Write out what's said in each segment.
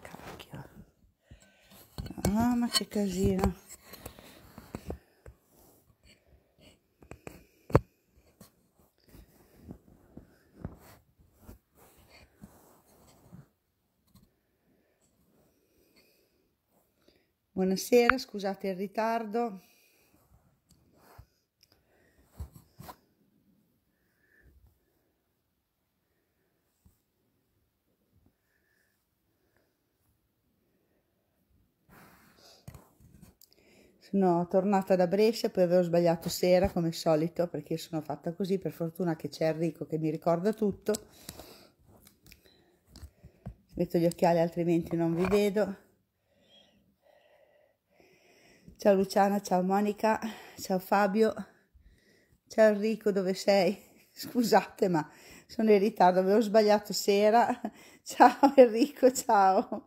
Cacchio. Ah, ma che casino. Buonasera, scusate il ritardo. No, tornata da Brescia, poi avevo sbagliato sera come al solito perché sono fatta così, per fortuna che c'è Enrico che mi ricorda tutto. Metto gli occhiali altrimenti non vi vedo. Ciao Luciana, ciao Monica, ciao Fabio, ciao Enrico dove sei? Scusate ma sono in ritardo, avevo sbagliato sera. Ciao Enrico, ciao.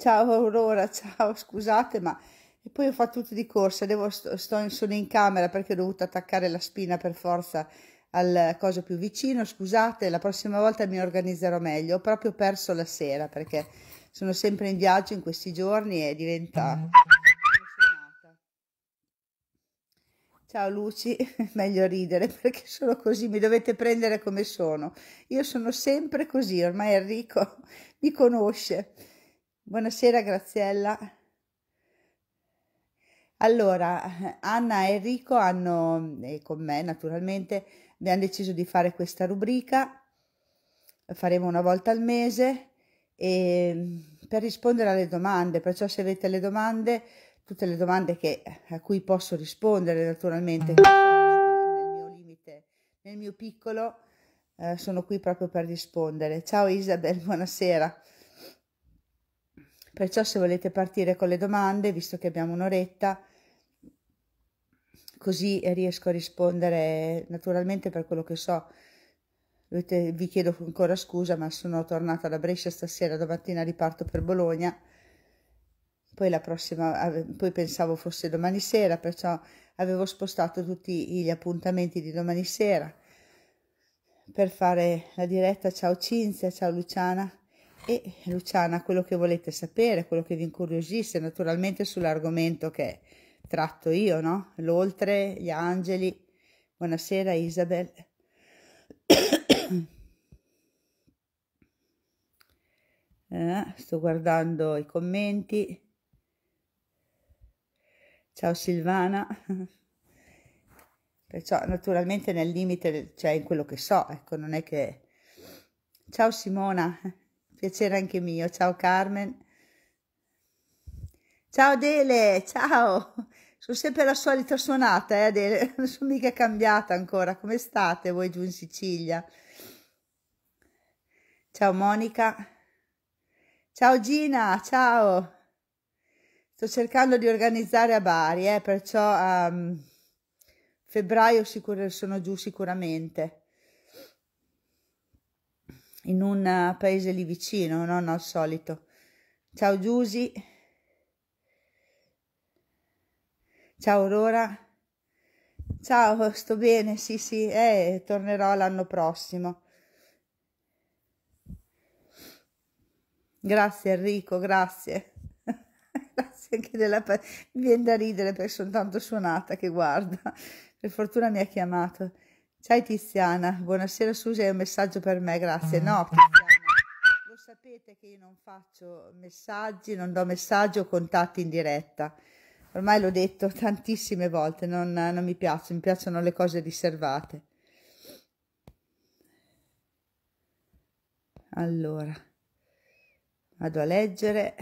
Ciao Aurora, ciao, scusate, ma e poi ho fatto tutto di corsa, devo, sto, sto, sono in camera perché ho dovuto attaccare la spina per forza al coso più vicino, scusate, la prossima volta mi organizzerò meglio, ho proprio perso la sera perché sono sempre in viaggio in questi giorni e diventa... Ciao Luci, meglio ridere perché sono così, mi dovete prendere come sono. Io sono sempre così, ormai Enrico mi conosce. Buonasera Graziella. Allora, Anna e Enrico hanno, e con me naturalmente, abbiamo deciso di fare questa rubrica, la faremo una volta al mese e per rispondere alle domande, perciò se avete le domande, tutte le domande che, a cui posso rispondere naturalmente nel mio limite, nel mio piccolo, eh, sono qui proprio per rispondere. Ciao Isabel, buonasera. Perciò se volete partire con le domande, visto che abbiamo un'oretta, così riesco a rispondere naturalmente per quello che so. Vi chiedo ancora scusa, ma sono tornata da Brescia stasera, domattina riparto per Bologna. Poi la prossima, poi pensavo fosse domani sera, perciò avevo spostato tutti gli appuntamenti di domani sera per fare la diretta. Ciao Cinzia, ciao Luciana. E Luciana, quello che volete sapere, quello che vi incuriosisce, naturalmente sull'argomento che tratto io, no? L'oltre, gli angeli. Buonasera Isabel. eh, sto guardando i commenti. Ciao Silvana. Perciò naturalmente nel limite, cioè in quello che so, ecco, non è che... Ciao Simona, Piacere anche mio. Ciao Carmen. Ciao Adele, ciao. Sono sempre la solita suonata, eh Adele. non sono mica cambiata ancora. Come state voi giù in Sicilia? Ciao Monica. Ciao Gina, ciao. Sto cercando di organizzare a Bari, eh, perciò a um, ehm, febbraio sicur- sono giù sicuramente in un eh, paese lì vicino, non al solito. Ciao Giusi. Ciao Aurora. Ciao, sto bene, sì sì, eh, tornerò l'anno prossimo. Grazie Enrico, grazie. grazie anche della... Mi viene da ridere perché sono tanto suonata che guarda. Per fortuna mi ha chiamato. Ciao Tiziana, buonasera Susi, è un messaggio per me, grazie. Mm. No, Tiziana, lo sapete che io non faccio messaggi, non do messaggi o contatti in diretta. Ormai l'ho detto tantissime volte, non, non mi piace, mi piacciono le cose riservate. Allora, vado a leggere.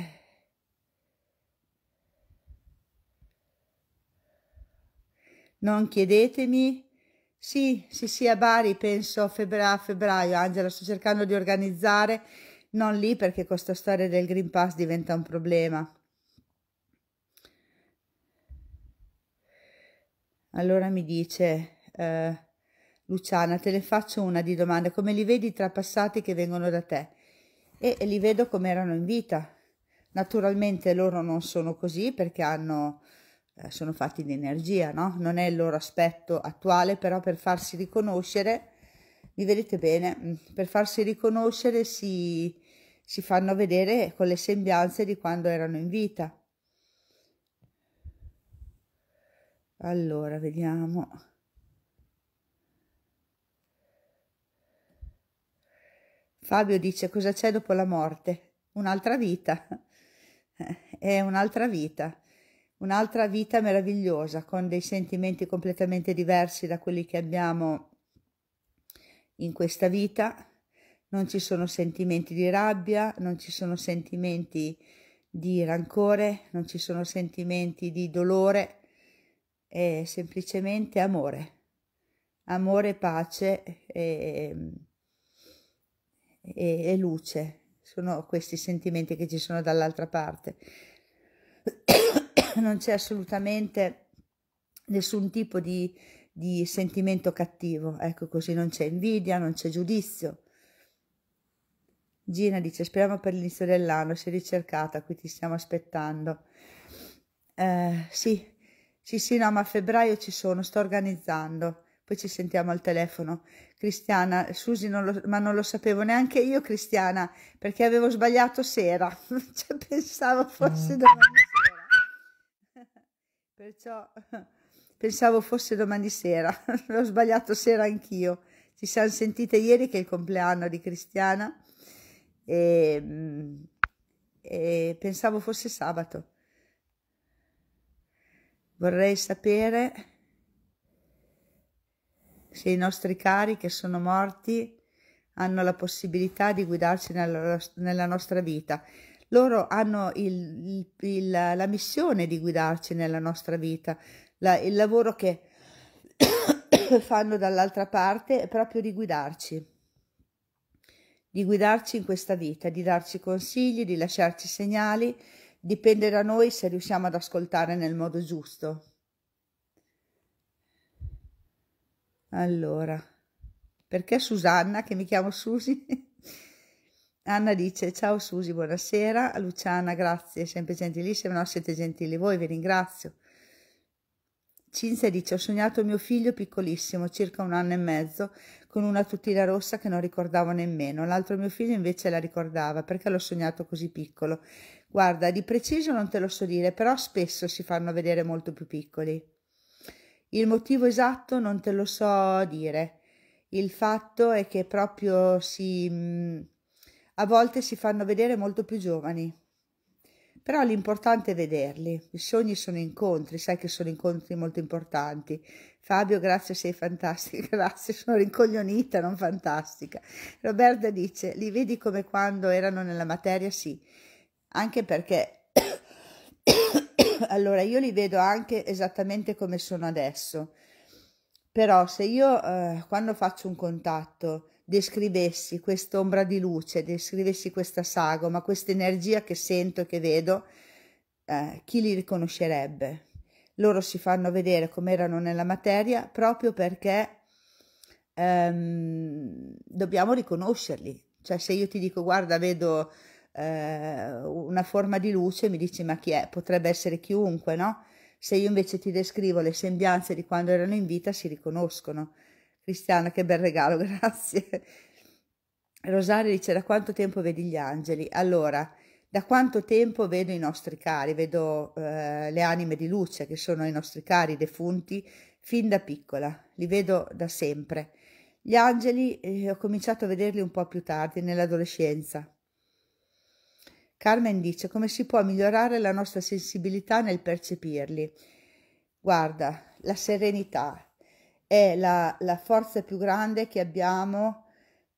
Non chiedetemi sì, sì, sì, a Bari penso a febbraio, febbraio, Angela, sto cercando di organizzare, non lì perché con questa storia del Green Pass diventa un problema. Allora mi dice eh, Luciana, te le faccio una di domande, come li vedi i trapassati che vengono da te? E, e li vedo come erano in vita. Naturalmente loro non sono così perché hanno eh, sono fatti di energia, no? Non è il loro aspetto attuale, però per farsi riconoscere, mi vedete bene, mm, per farsi riconoscere si, si fanno vedere con le sembianze di quando erano in vita. Allora, vediamo. Fabio dice cosa c'è dopo la morte? Un'altra vita. Eh, è un'altra vita un'altra vita meravigliosa con dei sentimenti completamente diversi da quelli che abbiamo in questa vita. Non ci sono sentimenti di rabbia, non ci sono sentimenti di rancore, non ci sono sentimenti di dolore, è semplicemente amore, amore, pace e, e, e luce. Sono questi sentimenti che ci sono dall'altra parte non c'è assolutamente nessun tipo di, di sentimento cattivo, ecco così non c'è invidia, non c'è giudizio. Gina dice speriamo per l'inizio dell'anno, sei ricercata, qui ti stiamo aspettando. Eh, sì, sì, sì, no, ma a febbraio ci sono, sto organizzando, poi ci sentiamo al telefono. Cristiana, Susi, non lo, ma non lo sapevo neanche io Cristiana, perché avevo sbagliato sera, cioè, pensavo fosse mm. domani Perciò pensavo fosse domani sera, ho sbagliato sera anch'io. Ci siamo sentite ieri che è il compleanno di Cristiana e, mm, e pensavo fosse sabato. Vorrei sapere se i nostri cari che sono morti hanno la possibilità di guidarci nella, nella nostra vita loro hanno il, il, la missione di guidarci nella nostra vita, la, il lavoro che fanno dall'altra parte è proprio di guidarci, di guidarci in questa vita, di darci consigli, di lasciarci segnali, dipende da noi se riusciamo ad ascoltare nel modo giusto. Allora, perché Susanna, che mi chiamo Susi? Anna dice ciao Susi, buonasera. Luciana, grazie, sempre gentilissima. No, siete gentili voi, vi ringrazio. Cinzia dice ho sognato mio figlio piccolissimo, circa un anno e mezzo, con una tutela rossa che non ricordavo nemmeno. L'altro mio figlio invece la ricordava perché l'ho sognato così piccolo. Guarda, di preciso non te lo so dire, però spesso si fanno vedere molto più piccoli. Il motivo esatto non te lo so dire. Il fatto è che proprio si a volte si fanno vedere molto più giovani. Però l'importante è vederli. I sogni sono incontri, sai che sono incontri molto importanti. Fabio, grazie, sei fantastica. Grazie, sono rincoglionita, non fantastica. Roberta dice: Li vedi come quando erano nella materia? Sì, anche perché. allora, io li vedo anche esattamente come sono adesso. Però se io eh, quando faccio un contatto descrivessi quest'ombra di luce, descrivessi questa sagoma, questa energia che sento e che vedo, eh, chi li riconoscerebbe? Loro si fanno vedere come erano nella materia proprio perché ehm, dobbiamo riconoscerli. Cioè se io ti dico guarda vedo eh, una forma di luce, mi dici ma chi è? Potrebbe essere chiunque, no? Se io invece ti descrivo le sembianze di quando erano in vita, si riconoscono. Cristiana, che bel regalo, grazie. Rosario dice da quanto tempo vedi gli angeli? Allora, da quanto tempo vedo i nostri cari, vedo eh, le anime di luce che sono i nostri cari defunti fin da piccola, li vedo da sempre. Gli angeli eh, ho cominciato a vederli un po' più tardi, nell'adolescenza. Carmen dice come si può migliorare la nostra sensibilità nel percepirli. Guarda, la serenità, è la, la forza più grande che abbiamo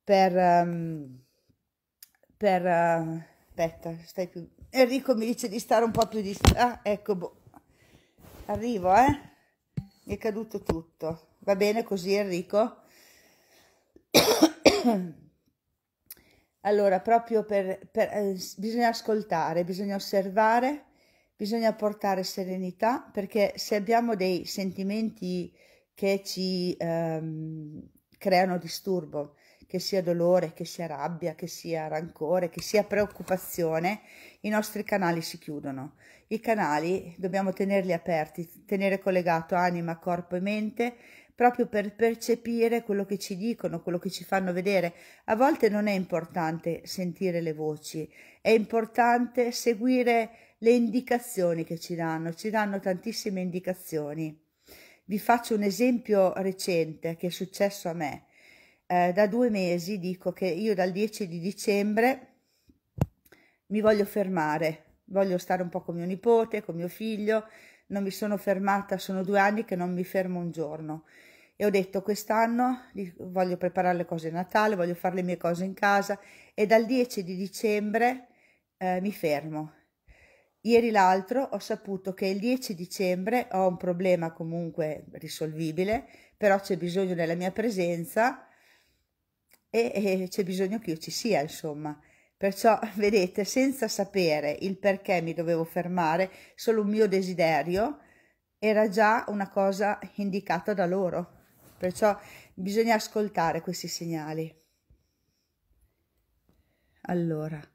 per, um, per uh, aspetta, stai più. Enrico mi dice di stare un po' più distante. Ah, ecco, boh. arrivo, eh? Mi è caduto tutto. Va bene così, Enrico? allora, proprio per, per eh, bisogna ascoltare, bisogna osservare, bisogna portare serenità, perché se abbiamo dei sentimenti che ci ehm, creano disturbo, che sia dolore, che sia rabbia, che sia rancore, che sia preoccupazione, i nostri canali si chiudono. I canali dobbiamo tenerli aperti, tenere collegato anima, corpo e mente proprio per percepire quello che ci dicono, quello che ci fanno vedere. A volte non è importante sentire le voci, è importante seguire le indicazioni che ci danno, ci danno tantissime indicazioni. Vi faccio un esempio recente che è successo a me. Eh, da due mesi dico che io dal 10 di dicembre mi voglio fermare, voglio stare un po' con mio nipote, con mio figlio, non mi sono fermata, sono due anni che non mi fermo un giorno. E ho detto quest'anno voglio preparare le cose a Natale, voglio fare le mie cose in casa e dal 10 di dicembre eh, mi fermo, Ieri l'altro ho saputo che il 10 dicembre ho un problema comunque risolvibile, però c'è bisogno della mia presenza e, e c'è bisogno che io ci sia, insomma. Perciò, vedete, senza sapere il perché mi dovevo fermare, solo un mio desiderio era già una cosa indicata da loro. Perciò bisogna ascoltare questi segnali. Allora.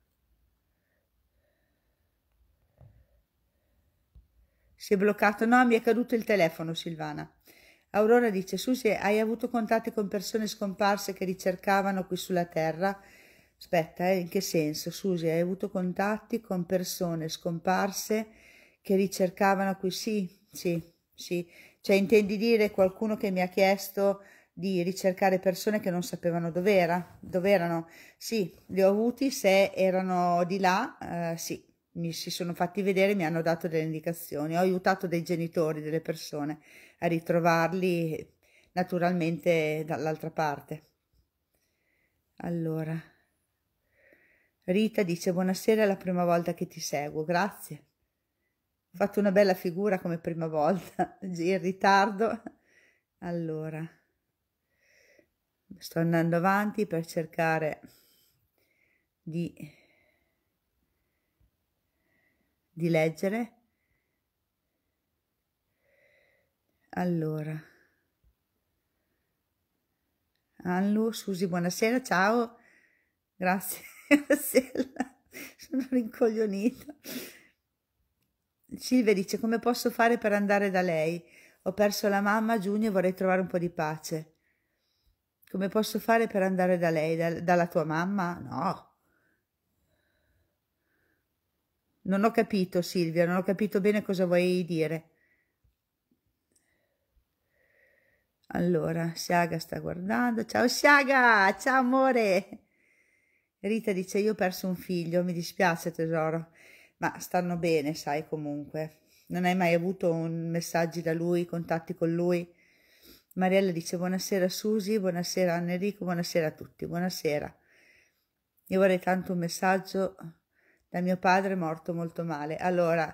Si è bloccato. No, mi è caduto il telefono, Silvana. Aurora dice: Susi, hai avuto contatti con persone scomparse che ricercavano qui sulla Terra? Aspetta, eh, in che senso? Susi, hai avuto contatti con persone scomparse che ricercavano qui? Sì, sì, sì. Cioè, intendi dire qualcuno che mi ha chiesto di ricercare persone che non sapevano dove, era, dove erano? Sì, li ho avuti se erano di là, eh, sì mi si sono fatti vedere, mi hanno dato delle indicazioni, ho aiutato dei genitori, delle persone a ritrovarli naturalmente dall'altra parte. Allora, Rita dice buonasera, è la prima volta che ti seguo, grazie. Ho fatto una bella figura come prima volta, in ritardo. Allora, sto andando avanti per cercare di di leggere. Allora, Anlu, scusi, buonasera, ciao, grazie, sono rincoglionita. Silvia dice, come posso fare per andare da lei? Ho perso la mamma a giugno e vorrei trovare un po' di pace. Come posso fare per andare da lei? Da, dalla tua mamma? No, Non ho capito Silvia, non ho capito bene cosa vuoi dire. Allora, Siaga sta guardando. Ciao Siaga, ciao amore. Rita dice io ho perso un figlio, mi dispiace tesoro, ma stanno bene, sai comunque. Non hai mai avuto messaggi da lui, contatti con lui? Mariella dice buonasera Susi, buonasera Annerico, buonasera a tutti, buonasera. Io vorrei tanto un messaggio da mio padre morto molto male. Allora,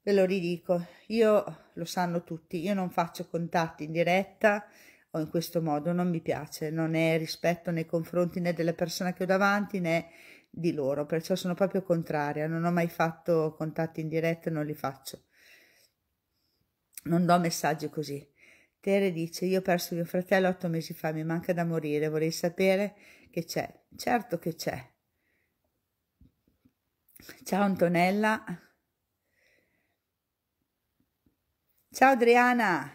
ve lo ridico, io lo sanno tutti, io non faccio contatti in diretta o in questo modo, non mi piace, non è rispetto nei confronti né delle persone che ho davanti né di loro, perciò sono proprio contraria, non ho mai fatto contatti in diretta, non li faccio. Non do messaggi così. Tere dice, io ho perso mio fratello otto mesi fa, mi manca da morire, vorrei sapere che c'è. Certo che c'è, Ciao Antonella. Ciao Adriana.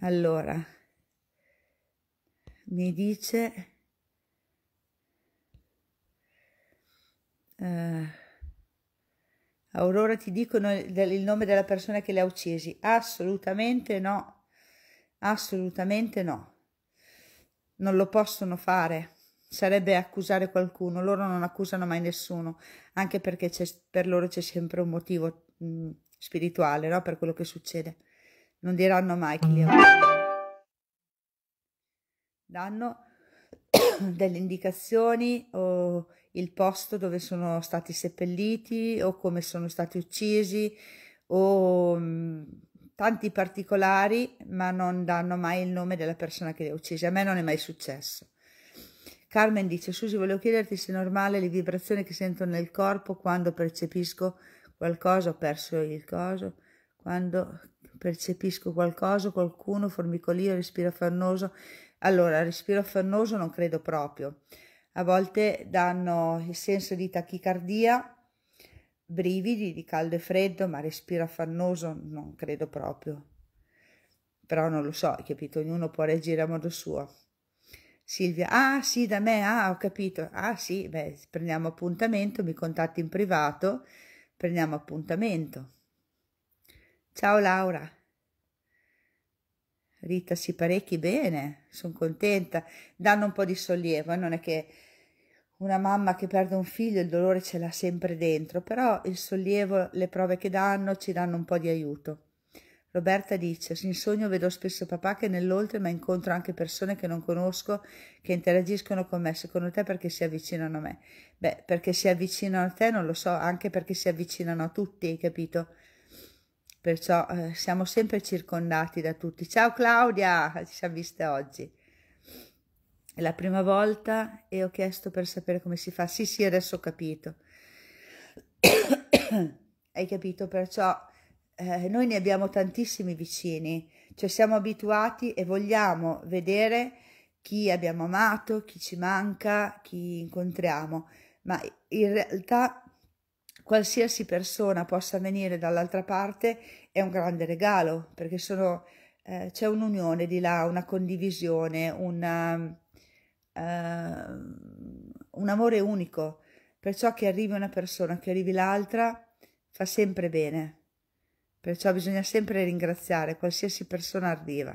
Allora, mi dice... Uh, Aurora ti dicono il, il nome della persona che le ha uccisi? Assolutamente no, assolutamente no, non lo possono fare sarebbe accusare qualcuno, loro non accusano mai nessuno, anche perché per loro c'è sempre un motivo mh, mm, spirituale no? per quello che succede. Non diranno mai chi li ha Danno delle indicazioni o il posto dove sono stati seppelliti o come sono stati uccisi o mh, mm, tanti particolari, ma non danno mai il nome della persona che li ha uccisi. A me non è mai successo. Carmen dice, Susi, volevo chiederti se è normale le vibrazioni che sento nel corpo quando percepisco qualcosa, ho perso il coso, quando percepisco qualcosa, qualcuno, formicolio, respiro affannoso. Allora, respiro affannoso non credo proprio. A volte danno il senso di tachicardia, brividi di caldo e freddo, ma respiro affannoso non credo proprio. Però non lo so, capito? Ognuno può reagire a modo suo. Silvia, ah sì, da me, ah ho capito, ah sì, beh, prendiamo appuntamento, mi contatti in privato, prendiamo appuntamento. Ciao Laura. Rita si parecchi bene, sono contenta, danno un po' di sollievo, eh, non è che una mamma che perde un figlio il dolore ce l'ha sempre dentro, però il sollievo, le prove che danno ci danno un po' di aiuto. Roberta dice: In sogno vedo spesso papà che nell'oltre, ma incontro anche persone che non conosco che interagiscono con me. Secondo te perché si avvicinano a me? Beh, perché si avvicinano a te non lo so, anche perché si avvicinano a tutti, hai capito? Perciò eh, siamo sempre circondati da tutti. Ciao Claudia, ci siamo viste oggi. È la prima volta e ho chiesto per sapere come si fa. Sì, sì, adesso ho capito. hai capito, perciò eh, noi ne abbiamo tantissimi vicini, cioè siamo abituati e vogliamo vedere chi abbiamo amato, chi ci manca, chi incontriamo, ma in realtà qualsiasi persona possa venire dall'altra parte è un grande regalo perché sono, eh, c'è un'unione di là, una condivisione, una, eh, un amore unico. Perciò che arrivi una persona, che arrivi l'altra, fa sempre bene. Perciò bisogna sempre ringraziare qualsiasi persona arriva.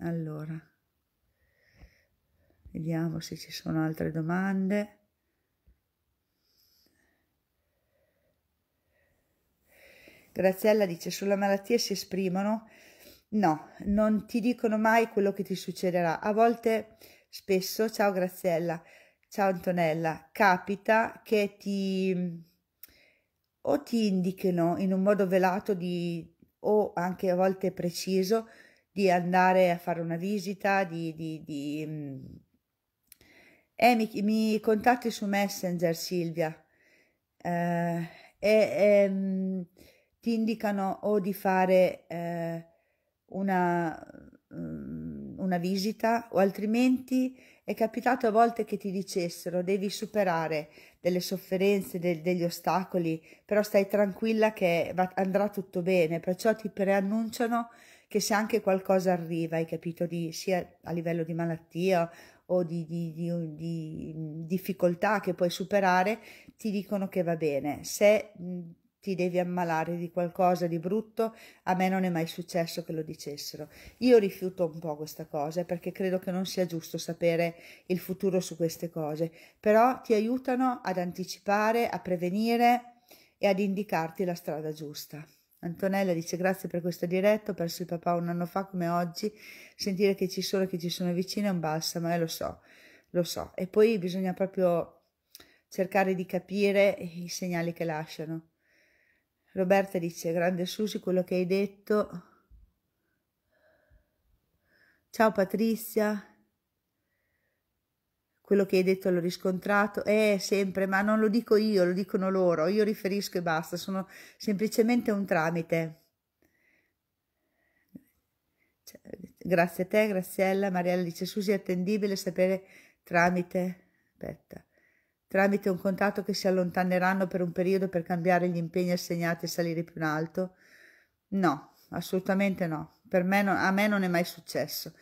Allora, vediamo se ci sono altre domande. Graziella dice sulla malattia si esprimono? No, non ti dicono mai quello che ti succederà. A volte, spesso, ciao Graziella, ciao Antonella, capita che ti o ti indichino in un modo velato di, o anche a volte preciso di andare a fare una visita, di... di, di mm, eh, mi, mi, contatti su Messenger Silvia eh, e, e ehm, ti indicano o di fare eh, una, mm, una visita o altrimenti è capitato a volte che ti dicessero devi superare delle sofferenze, de degli ostacoli, però stai tranquilla che andrà tutto bene, perciò ti preannunciano che se anche qualcosa arriva, hai capito, di, sia a livello di malattia o di, di, di, di difficoltà che puoi superare, ti dicono che va bene. Se mh, ti devi ammalare di qualcosa di brutto, a me non è mai successo che lo dicessero. Io rifiuto un po' questa cosa perché credo che non sia giusto sapere il futuro su queste cose, però ti aiutano ad anticipare, a prevenire e ad indicarti la strada giusta. Antonella dice grazie per questo diretto, ho perso il papà un anno fa come oggi, sentire che ci sono e che ci sono vicino è un balsamo, e eh, lo so, lo so. E poi bisogna proprio cercare di capire i segnali che lasciano. Roberta dice, grande Susi, quello che hai detto. Ciao Patrizia, quello che hai detto l'ho riscontrato, eh sempre, ma non lo dico io, lo dicono loro, io riferisco e basta, sono semplicemente un tramite. Cioè, grazie a te, Graziella. Mariella dice: Susi, è attendibile sapere tramite. Aspetta tramite un contatto che si allontaneranno per un periodo per cambiare gli impegni assegnati e salire più in alto? No, assolutamente no. Per me non, a me non è mai successo.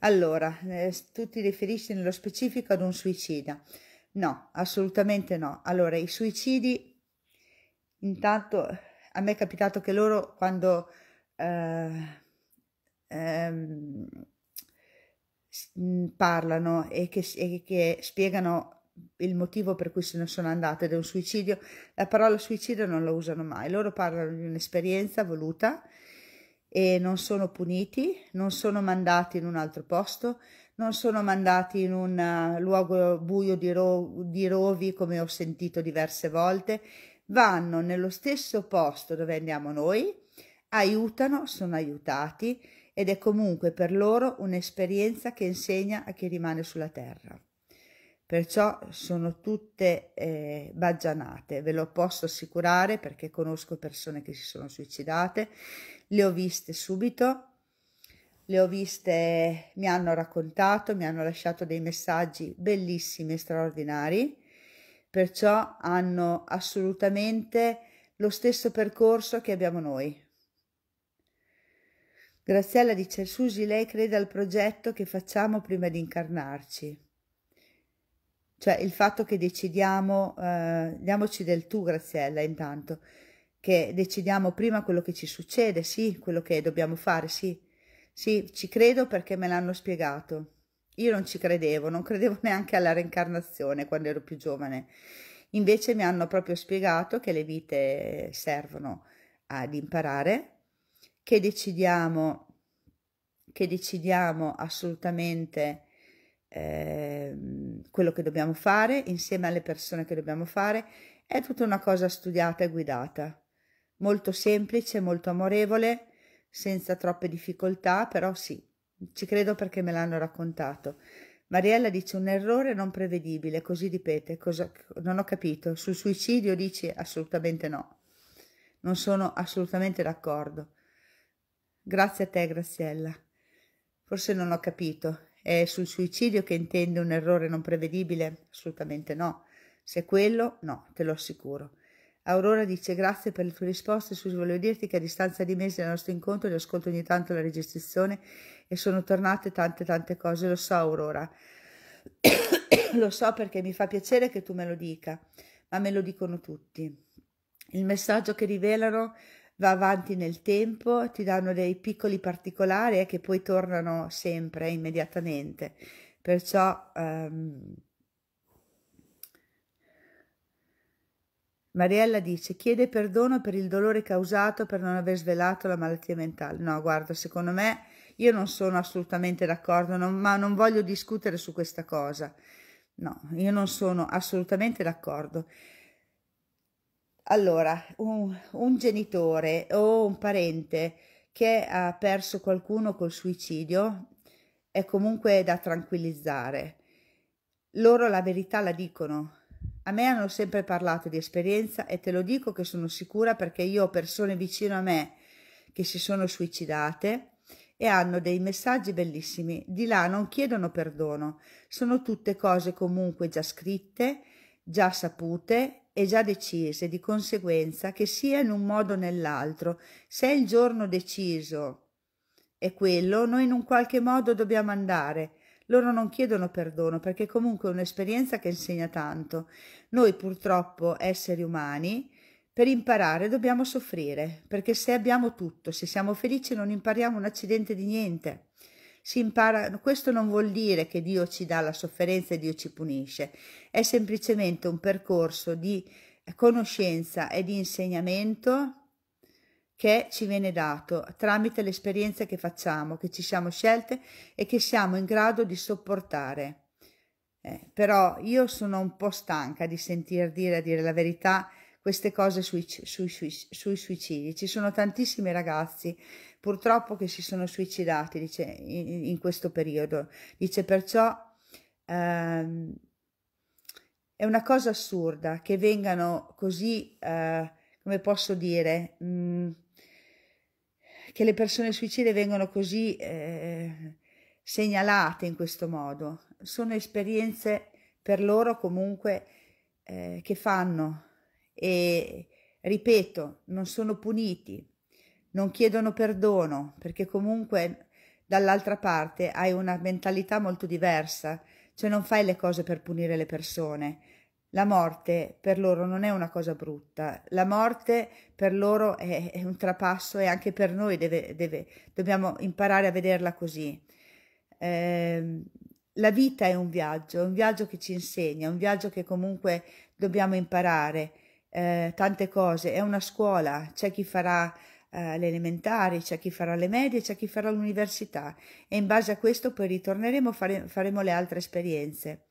Allora, eh, tu ti riferisci nello specifico ad un suicida? No, assolutamente no. Allora, i suicidi, intanto a me è capitato che loro quando eh, ehm, parlano e che, e che spiegano il motivo per cui se ne sono andate ed è un suicidio, la parola suicidio non la usano mai, loro parlano di un'esperienza voluta e non sono puniti, non sono mandati in un altro posto, non sono mandati in un eh, luogo buio di, ro di rovi come ho sentito diverse volte, vanno nello stesso posto dove andiamo noi, aiutano, sono aiutati ed è comunque per loro un'esperienza che insegna a chi rimane sulla terra. Perciò sono tutte eh, baggianate, ve lo posso assicurare perché conosco persone che si sono suicidate, le ho viste subito, le ho viste, mi hanno raccontato, mi hanno lasciato dei messaggi bellissimi e straordinari, perciò hanno assolutamente lo stesso percorso che abbiamo noi. Graziella dice, Susi, lei crede al progetto che facciamo prima di incarnarci cioè il fatto che decidiamo, eh, diamoci del tu Graziella intanto, che decidiamo prima quello che ci succede, sì, quello che dobbiamo fare, sì, sì, ci credo perché me l'hanno spiegato. Io non ci credevo, non credevo neanche alla reincarnazione quando ero più giovane. Invece mi hanno proprio spiegato che le vite servono ad imparare, che decidiamo, che decidiamo assolutamente Ehm, quello che dobbiamo fare insieme alle persone che dobbiamo fare è tutta una cosa studiata e guidata molto semplice molto amorevole senza troppe difficoltà però sì ci credo perché me l'hanno raccontato Mariella dice un errore non prevedibile così ripete cosa non ho capito sul suicidio dici assolutamente no non sono assolutamente d'accordo grazie a te Graziella forse non ho capito è sul suicidio che intende un errore non prevedibile? Assolutamente no. Se è quello, no, te lo assicuro. Aurora dice grazie per le tue risposte, Susi volevo dirti che a distanza di mesi dal nostro incontro li ascolto ogni tanto la registrazione e sono tornate tante tante cose, lo so Aurora, lo so perché mi fa piacere che tu me lo dica, ma me lo dicono tutti. Il messaggio che rivelano va avanti nel tempo, ti danno dei piccoli particolari eh, che poi tornano sempre, eh, immediatamente. Perciò ehm, Mariella dice chiede perdono per il dolore causato per non aver svelato la malattia mentale. No, guarda, secondo me io non sono assolutamente d'accordo, ma non voglio discutere su questa cosa. No, io non sono assolutamente d'accordo. Allora, un, un genitore o un parente che ha perso qualcuno col suicidio è comunque da tranquillizzare. Loro la verità la dicono. A me hanno sempre parlato di esperienza e te lo dico che sono sicura perché io ho persone vicino a me che si sono suicidate e hanno dei messaggi bellissimi. Di là non chiedono perdono, sono tutte cose comunque già scritte, già sapute e già decise, di conseguenza che sia in un modo o nell'altro, se il giorno deciso è quello, noi in un qualche modo dobbiamo andare. Loro non chiedono perdono perché comunque è un'esperienza che insegna tanto. Noi purtroppo esseri umani per imparare dobbiamo soffrire, perché se abbiamo tutto, se siamo felici non impariamo un accidente di niente si impara, questo non vuol dire che Dio ci dà la sofferenza e Dio ci punisce, è semplicemente un percorso di conoscenza e di insegnamento che ci viene dato tramite le esperienze che facciamo, che ci siamo scelte e che siamo in grado di sopportare. Eh, però io sono un po' stanca di sentir dire, a dire la verità, queste cose sui, sui, sui, sui suicidi. Ci sono tantissimi ragazzi purtroppo che si sono suicidati dice, in, in questo periodo. Dice perciò ehm, è una cosa assurda che vengano così, eh, come posso dire, mh, mm, che le persone suicide vengano così eh, segnalate in questo modo. Sono esperienze per loro comunque eh, che fanno e ripeto, non sono puniti, non chiedono perdono perché comunque dall'altra parte hai una mentalità molto diversa, cioè non fai le cose per punire le persone. La morte per loro non è una cosa brutta, la morte per loro è, è un trapasso e anche per noi deve, deve, dobbiamo imparare a vederla così. Eh, la vita è un viaggio, un viaggio che ci insegna, un viaggio che comunque dobbiamo imparare eh, tante cose, è una scuola, c'è chi farà eh, le elementari, c'è chi farà le medie, c'è chi farà l'università e in base a questo poi ritorneremo, fare, faremo le altre esperienze.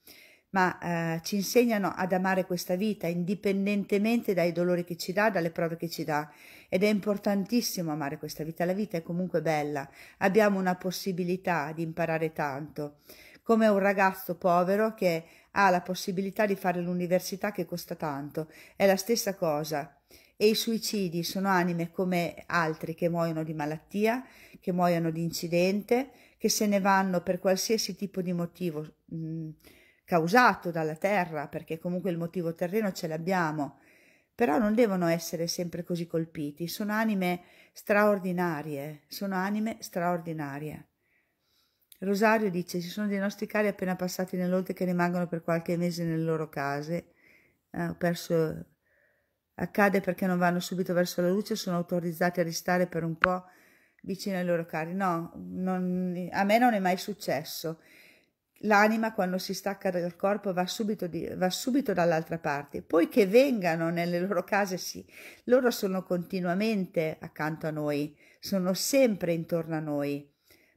Ma eh, ci insegnano ad amare questa vita indipendentemente dai dolori che ci dà, dalle prove che ci dà ed è importantissimo amare questa vita, la vita è comunque bella, abbiamo una possibilità di imparare tanto come un ragazzo povero che ha la possibilità di fare l'università che costa tanto. È la stessa cosa e i suicidi sono anime come altri che muoiono di malattia, che muoiono di incidente, che se ne vanno per qualsiasi tipo di motivo mh, mm, causato dalla terra, perché comunque il motivo terreno ce l'abbiamo, però non devono essere sempre così colpiti, sono anime straordinarie, sono anime straordinarie. Rosario dice, ci sono dei nostri cari appena passati nell'oltre che rimangono per qualche mese nelle loro case, eh, ho perso Accade perché non vanno subito verso la luce, sono autorizzati a restare per un po' vicino ai loro cari. No, non, a me non è mai successo. L'anima quando si stacca dal corpo va subito, di, va subito dall'altra parte. Poi che vengano nelle loro case, sì, loro sono continuamente accanto a noi, sono sempre intorno a noi,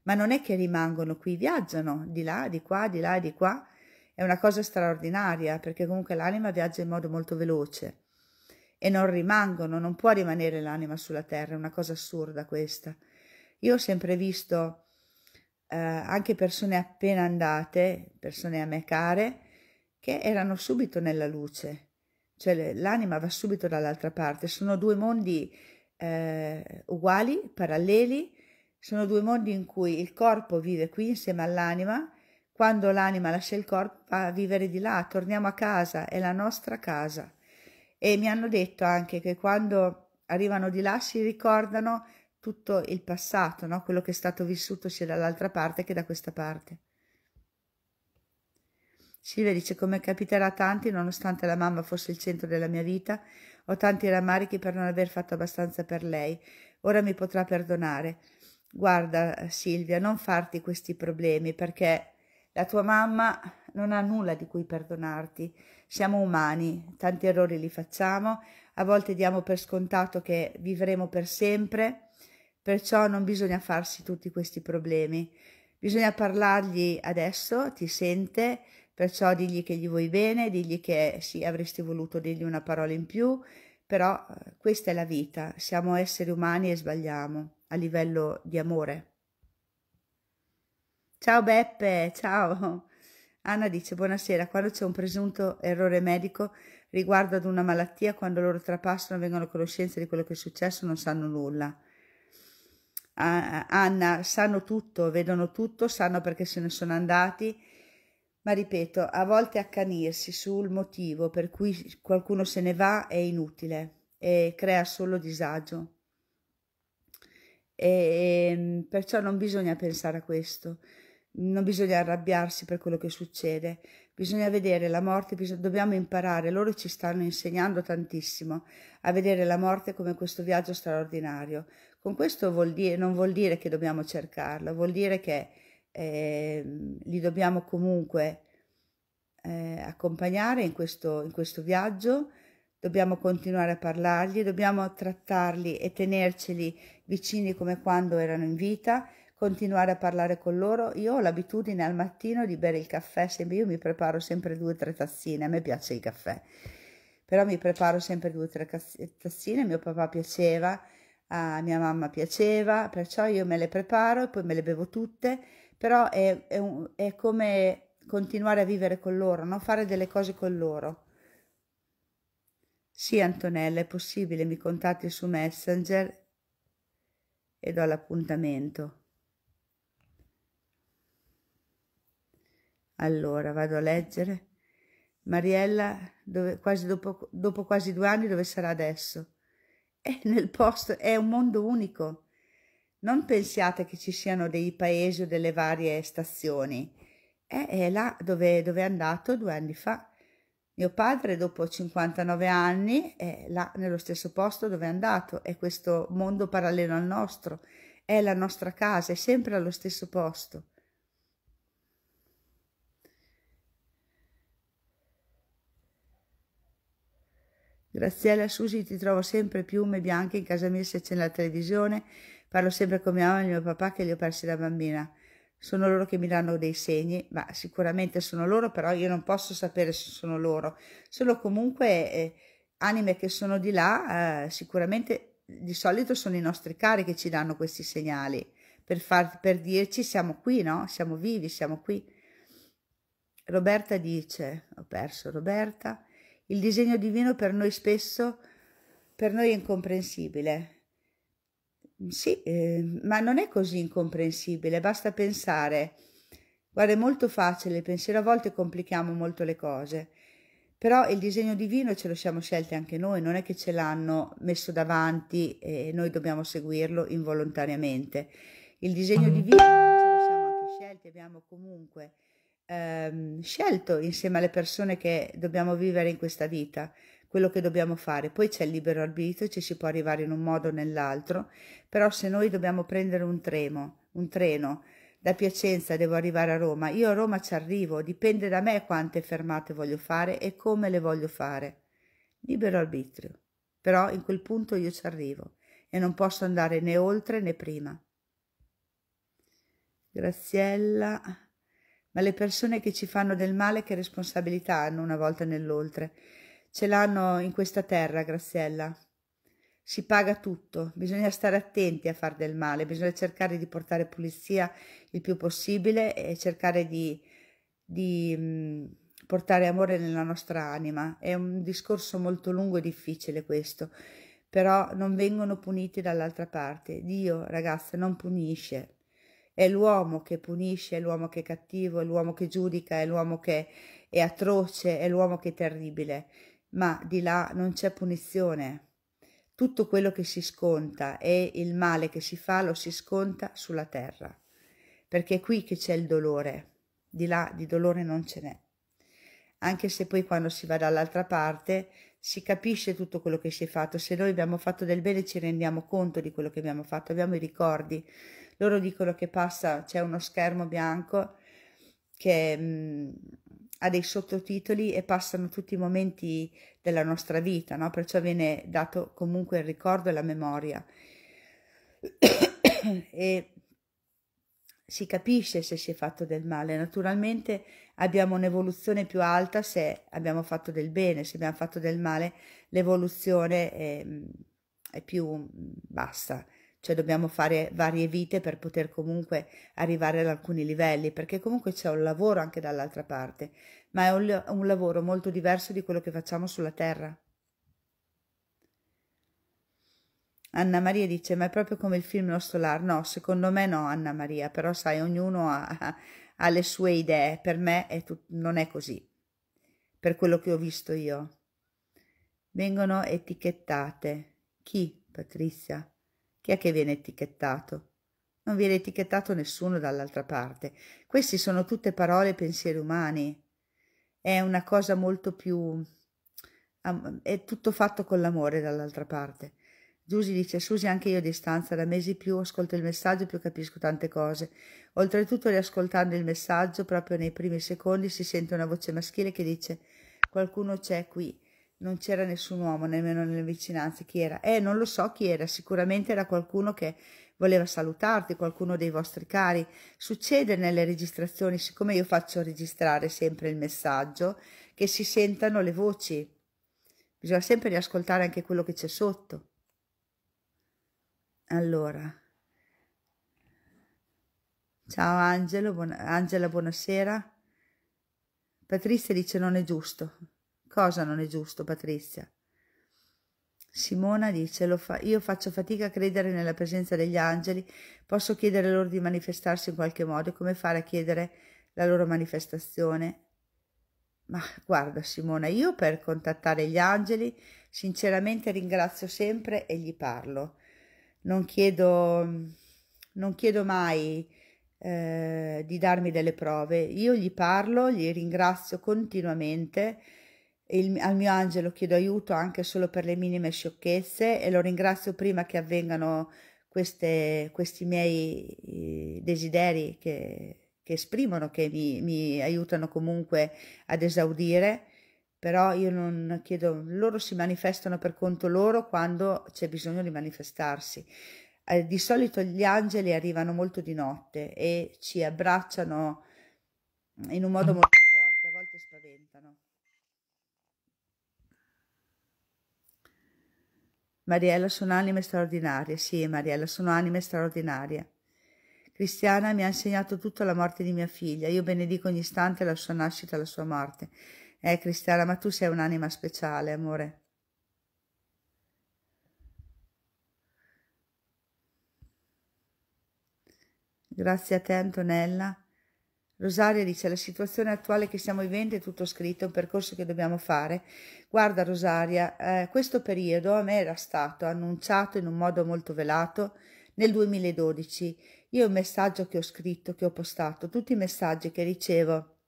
ma non è che rimangono qui, viaggiano di là, di qua, di là, di qua. È una cosa straordinaria perché comunque l'anima viaggia in modo molto veloce e non rimangono, non può rimanere l'anima sulla terra, è una cosa assurda questa. Io ho sempre visto eh, anche persone appena andate, persone a me care, che erano subito nella luce, cioè l'anima va subito dall'altra parte, sono due mondi eh, uguali, paralleli, sono due mondi in cui il corpo vive qui insieme all'anima, quando l'anima lascia il corpo va a vivere di là, torniamo a casa, è la nostra casa e mi hanno detto anche che quando arrivano di là si ricordano tutto il passato, no? quello che è stato vissuto sia dall'altra parte che da questa parte. Silvia dice come capiterà a tanti, nonostante la mamma fosse il centro della mia vita, ho tanti rammarichi per non aver fatto abbastanza per lei. Ora mi potrà perdonare. Guarda Silvia, non farti questi problemi perché la tua mamma non ha nulla di cui perdonarti siamo umani, tanti errori li facciamo, a volte diamo per scontato che vivremo per sempre, perciò non bisogna farsi tutti questi problemi. Bisogna parlargli adesso, ti sente, perciò digli che gli vuoi bene, digli che sì, avresti voluto dirgli una parola in più, però eh, questa è la vita, siamo esseri umani e sbagliamo a livello di amore. Ciao Beppe, ciao! Anna dice buonasera, quando c'è un presunto errore medico riguardo ad una malattia, quando loro trapassano vengono a conoscenza di quello che è successo, non sanno nulla. Anna, sanno tutto, vedono tutto, sanno perché se ne sono andati, ma ripeto, a volte accanirsi sul motivo per cui qualcuno se ne va è inutile e crea solo disagio. E, ehm, perciò non bisogna pensare a questo non bisogna arrabbiarsi per quello che succede, bisogna vedere la morte, dobbiamo imparare, loro ci stanno insegnando tantissimo a vedere la morte come questo viaggio straordinario. Con questo vuol dire, non vuol dire che dobbiamo cercarla, vuol dire che eh, li dobbiamo comunque eh, accompagnare in questo, in questo viaggio, dobbiamo continuare a parlargli, dobbiamo trattarli e tenerceli vicini come quando erano in vita continuare a parlare con loro. Io ho l'abitudine al mattino di bere il caffè, sempre, io mi preparo sempre due o tre tazzine, a me piace il caffè, però mi preparo sempre due o tre tazzine, mio papà piaceva, a mia mamma piaceva, perciò io me le preparo e poi me le bevo tutte, però è, è, un, è come continuare a vivere con loro, non fare delle cose con loro. Sì, Antonella, è possibile, mi contatti su Messenger e do l'appuntamento. Allora, vado a leggere. Mariella, dove, quasi dopo, dopo quasi due anni, dove sarà adesso? È nel posto, è un mondo unico. Non pensiate che ci siano dei paesi o delle varie stazioni. È, è là dove, dove è andato due anni fa. Mio padre, dopo 59 anni, è là nello stesso posto dove è andato, è questo mondo parallelo al nostro, è la nostra casa, è sempre allo stesso posto. Graziella Susi ti trovo sempre piume bianche in casa mia se c'è la televisione, parlo sempre con mia mamma e mio papà che li ho persi da bambina. Sono loro che mi danno dei segni, ma sicuramente sono loro, però io non posso sapere se sono loro. Sono comunque eh, anime che sono di là, eh, sicuramente di solito sono i nostri cari che ci danno questi segnali per, far, per dirci siamo qui, no? Siamo vivi, siamo qui. Roberta dice, ho perso Roberta, il disegno divino per noi spesso, per noi è incomprensibile. Sì, eh, ma non è così incomprensibile, basta pensare. Guarda, è molto facile il pensiero, a volte complichiamo molto le cose, però il disegno divino ce lo siamo scelti anche noi, non è che ce l'hanno messo davanti e noi dobbiamo seguirlo involontariamente. Il disegno mm-hmm. divino ce lo siamo anche scelti, abbiamo comunque ehm, scelto insieme alle persone che dobbiamo vivere in questa vita, quello che dobbiamo fare. Poi c'è il libero arbitrio, ci si può arrivare in un modo o nell'altro, però se noi dobbiamo prendere un treno, un treno, da Piacenza devo arrivare a Roma, io a Roma ci arrivo, dipende da me quante fermate voglio fare e come le voglio fare. Libero arbitrio. Però in quel punto io ci arrivo e non posso andare né oltre né prima. Graziella ma le persone che ci fanno del male che responsabilità hanno una volta nell'oltre? Ce l'hanno in questa terra, Graziella. Si paga tutto, bisogna stare attenti a far del male, bisogna cercare di portare pulizia il più possibile e cercare di, di portare amore nella nostra anima. È un discorso molto lungo e difficile questo, però non vengono puniti dall'altra parte. Dio, ragazza, non punisce, è l'uomo che punisce, è l'uomo che è cattivo, è l'uomo che giudica, è l'uomo che è atroce, è l'uomo che è terribile. Ma di là non c'è punizione. Tutto quello che si sconta e il male che si fa lo si sconta sulla terra. Perché è qui che c'è il dolore. Di là di dolore non ce n'è. Anche se poi quando si va dall'altra parte si capisce tutto quello che si è fatto. Se noi abbiamo fatto del bene ci rendiamo conto di quello che abbiamo fatto, abbiamo i ricordi loro dicono che passa, c'è uno schermo bianco che mh, ha dei sottotitoli e passano tutti i momenti della nostra vita, no? perciò viene dato comunque il ricordo e la memoria. e si capisce se si è fatto del male. Naturalmente abbiamo un'evoluzione più alta se abbiamo fatto del bene, se abbiamo fatto del male l'evoluzione è, è più bassa cioè dobbiamo fare varie vite per poter comunque arrivare ad alcuni livelli, perché comunque c'è un lavoro anche dall'altra parte, ma è un, un lavoro molto diverso di quello che facciamo sulla Terra. Anna Maria dice: Ma è proprio come il film Lo Solar? No, secondo me no, Anna Maria, però sai, ognuno ha, ha le sue idee. Per me è non è così, per quello che ho visto io. Vengono etichettate. Chi, Patrizia? Chi è che viene etichettato? Non viene etichettato nessuno dall'altra parte. Queste sono tutte parole e pensieri umani. È una cosa molto più... è tutto fatto con l'amore dall'altra parte. Giusy dice, Susi anche io a distanza da mesi più ascolto il messaggio più capisco tante cose. Oltretutto riascoltando il messaggio proprio nei primi secondi si sente una voce maschile che dice qualcuno c'è qui non c'era nessun uomo nemmeno nelle vicinanze. Chi era? Eh, non lo so chi era, sicuramente era qualcuno che voleva salutarti, qualcuno dei vostri cari. Succede nelle registrazioni, siccome io faccio registrare sempre il messaggio, che si sentano le voci. Bisogna sempre riascoltare anche quello che c'è sotto. Allora. Ciao Angelo, buona, Angela, buonasera. Patrizia dice non è giusto. Cosa non è giusto, Patrizia? Simona dice, lo fa, io faccio fatica a credere nella presenza degli angeli, posso chiedere loro di manifestarsi in qualche modo, come fare a chiedere la loro manifestazione? Ma guarda Simona, io per contattare gli angeli sinceramente ringrazio sempre e gli parlo. Non chiedo, non chiedo mai eh, di darmi delle prove, io gli parlo, gli ringrazio continuamente il, al mio angelo chiedo aiuto anche solo per le minime sciocchezze e lo ringrazio prima che avvengano queste, questi miei eh, desideri che, che esprimono, che mi, mi, aiutano comunque ad esaudire, però io non chiedo, loro si manifestano per conto loro quando c'è bisogno di manifestarsi. Eh, di solito gli angeli arrivano molto di notte e ci abbracciano in un modo mm. molto Mariella sono anime straordinarie. Sì, Mariella, sono anime straordinarie. Cristiana mi ha insegnato tutto la morte di mia figlia. Io benedico ogni istante la sua nascita e la sua morte. Eh, Cristiana, ma tu sei un'anima speciale, amore. Grazie a te, Antonella. Rosaria dice la situazione attuale che stiamo vivendo è tutto scritto, è un percorso che dobbiamo fare. Guarda Rosaria, eh, questo periodo a me era stato annunciato in un modo molto velato nel 2012. Io un messaggio che ho scritto, che ho postato, tutti i messaggi che ricevo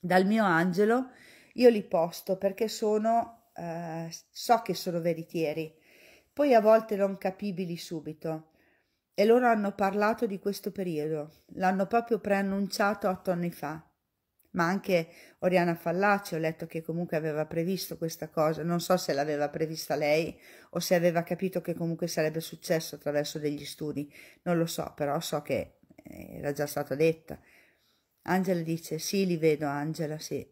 dal mio angelo, io li posto perché sono, eh, so che sono veritieri, poi a volte non capibili subito e loro hanno parlato di questo periodo, l'hanno proprio preannunciato otto anni fa. Ma anche Oriana Fallaci ho letto che comunque aveva previsto questa cosa, non so se l'aveva prevista lei o se aveva capito che comunque sarebbe successo attraverso degli studi, non lo so, però so che eh, era già stata detta. Angela dice: Sì, li vedo, Angela, sì.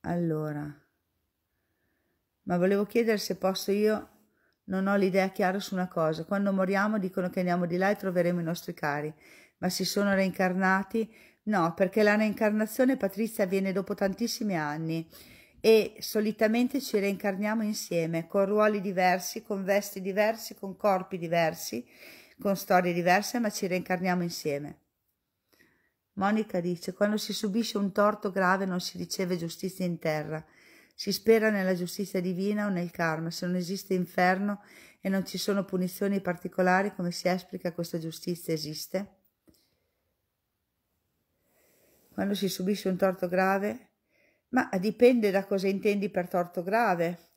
Allora ma volevo chiedere se posso io. Non ho l'idea chiara su una cosa. Quando moriamo dicono che andiamo di là e troveremo i nostri cari, ma si sono reincarnati? No, perché la reincarnazione, Patrizia, avviene dopo tantissimi anni e solitamente ci reincarniamo insieme, con ruoli diversi, con vesti diversi, con corpi diversi, con storie diverse, ma ci reincarniamo insieme. Monica dice, quando si subisce un torto grave non si riceve giustizia in terra. Si spera nella giustizia divina o nel karma, se non esiste inferno e non ci sono punizioni particolari, come si esplica questa giustizia esiste? Quando si subisce un torto grave? Ma dipende da cosa intendi per torto grave.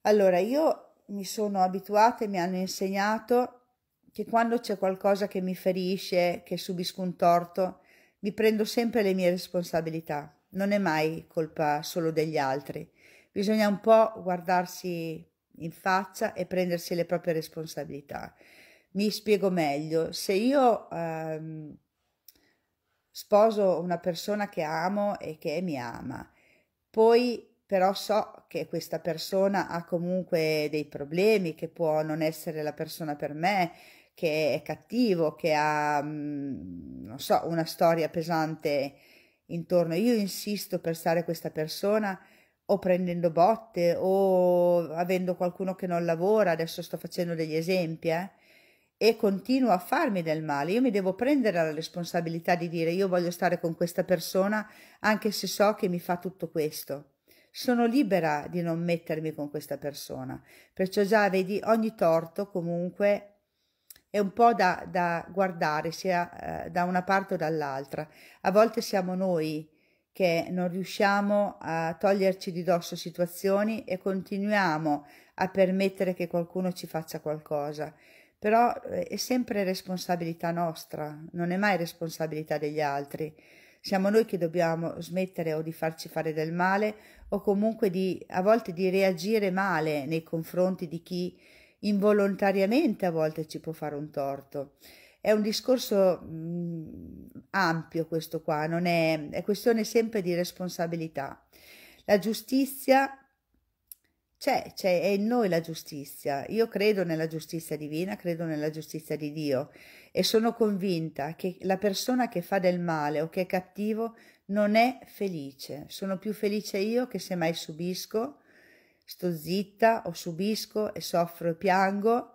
Allora, io mi sono abituata e mi hanno insegnato che quando c'è qualcosa che mi ferisce, che subisco un torto, mi prendo sempre le mie responsabilità non è mai colpa solo degli altri. Bisogna un po' guardarsi in faccia e prendersi le proprie responsabilità. Mi spiego meglio, se io ehm, sposo una persona che amo e che mi ama, poi però so che questa persona ha comunque dei problemi, che può non essere la persona per me, che è cattivo, che ha, mm, non so, una storia pesante intorno, io insisto per stare questa persona o prendendo botte o avendo qualcuno che non lavora, adesso sto facendo degli esempi, eh? e continuo a farmi del male, io mi devo prendere la responsabilità di dire io voglio stare con questa persona anche se so che mi fa tutto questo. Sono libera di non mettermi con questa persona, perciò già vedi ogni torto comunque è un po' da, da guardare sia eh, da una parte o dall'altra. A volte siamo noi che non riusciamo a toglierci di dosso situazioni e continuiamo a permettere che qualcuno ci faccia qualcosa. Però eh, è sempre responsabilità nostra, non è mai responsabilità degli altri. Siamo noi che dobbiamo smettere o di farci fare del male o comunque di, a volte di reagire male nei confronti di chi involontariamente a volte ci può fare un torto. È un discorso mh, mm, ampio questo qua, non è, è questione sempre di responsabilità. La giustizia c'è, c'è, è in noi la giustizia. Io credo nella giustizia divina, credo nella giustizia di Dio e sono convinta che la persona che fa del male o che è cattivo non è felice. Sono più felice io che se mai subisco sto zitta o subisco e soffro e piango,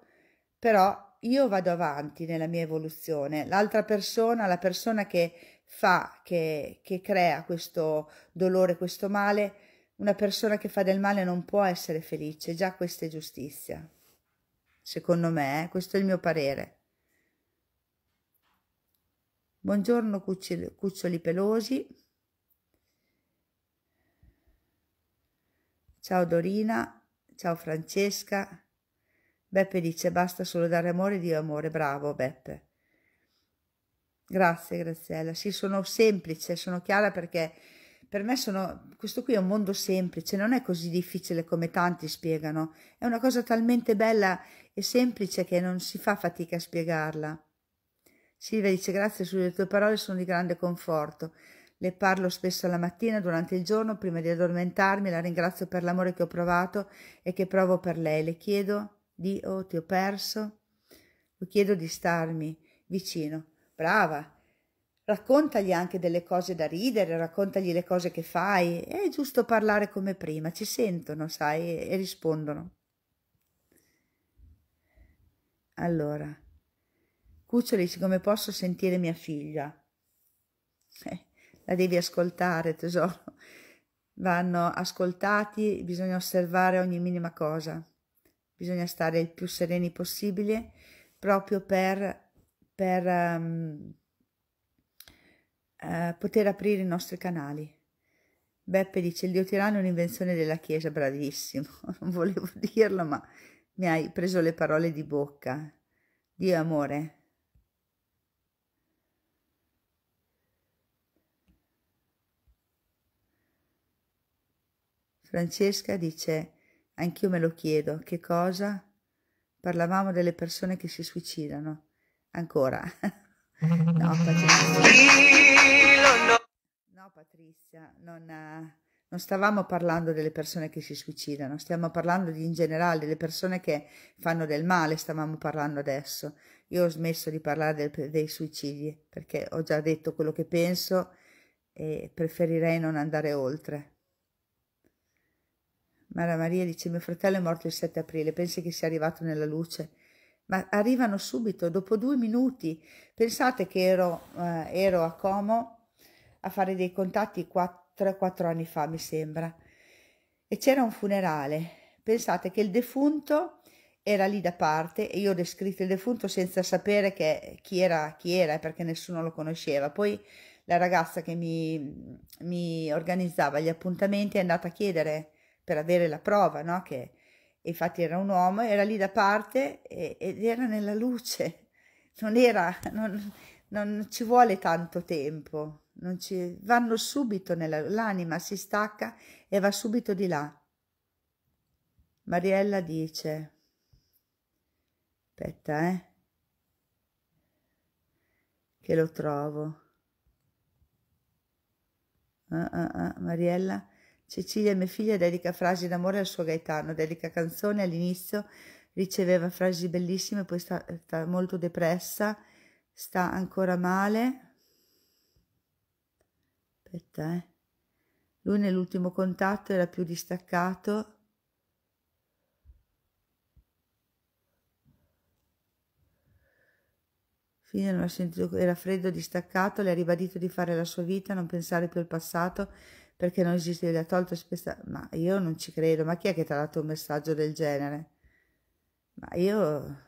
però io vado avanti nella mia evoluzione. L'altra persona, la persona che fa, che, che crea questo dolore, questo male, una persona che fa del male non può essere felice, già questa è giustizia. Secondo me, eh? questo è il mio parere. Buongiorno cuccioli pelosi. Ciao Dorina, ciao Francesca. Beppe dice basta solo dare amore, Dio amore. Bravo Beppe. Grazie Graziella. Sì, sono semplice, sono chiara perché per me sono, questo qui è un mondo semplice, non è così difficile come tanti spiegano, è una cosa talmente bella e semplice che non si fa fatica a spiegarla. Silvia dice grazie sulle tue parole, sono di grande conforto. Le parlo spesso la mattina, durante il giorno, prima di addormentarmi, la ringrazio per l'amore che ho provato e che provo per lei. Le chiedo, Dio, oh, ti ho perso? Le chiedo di starmi vicino. Brava, raccontagli anche delle cose da ridere, raccontagli le cose che fai, è giusto parlare come prima, ci sentono, sai, e, rispondono. Allora, Cuccioli dice come posso sentire mia figlia? Eh, la devi ascoltare tesoro, vanno ascoltati, bisogna osservare ogni minima cosa, bisogna stare il più sereni possibile proprio per, per um, uh, poter aprire i nostri canali. Beppe dice il Dio tiranno è un'invenzione della Chiesa, bravissimo, non volevo dirlo ma mi hai preso le parole di bocca. Dio amore, Francesca dice, anch'io me lo chiedo, che cosa? Parlavamo delle persone che si suicidano. Ancora. no, Patrizia. No, Patrizia, non, non stavamo parlando delle persone che si suicidano, stiamo parlando di, in generale delle persone che fanno del male, stavamo parlando adesso. Io ho smesso di parlare del, dei suicidi perché ho già detto quello che penso e preferirei non andare oltre. Mara Maria dice mio fratello è morto il 7 aprile, pensi che sia arrivato nella luce? Ma arrivano subito, dopo due minuti. Pensate che ero, eh, ero a Como a fare dei contatti 3-4 anni fa, mi sembra, e c'era un funerale. Pensate che il defunto era lì da parte e io ho descritto il defunto senza sapere che, chi, era, chi era eh, perché nessuno lo conosceva. Poi la ragazza che mi, mi organizzava gli appuntamenti è andata a chiedere per avere la prova, no? Che infatti era un uomo, era lì da parte e, ed era nella luce, non era, non, non ci vuole tanto tempo, non ci, vanno subito nella, l'anima si stacca e va subito di là. Mariella dice, aspetta eh, che lo trovo. Ah, ah, ah, Mariella Cecilia, mia figlia, dedica frasi d'amore al suo Gaetano, dedica canzoni. All'inizio riceveva frasi bellissime, poi sta, sta molto depressa, sta ancora male. Aspetta, eh. Lui nell'ultimo contatto era più distaccato. Fine non ha sentito, era freddo, distaccato, le ha ribadito di fare la sua vita, non pensare più al passato, perché non esiste, gli ha tolto spesso Ma io non ci credo, ma chi è che ti ha dato un messaggio del genere? Ma io,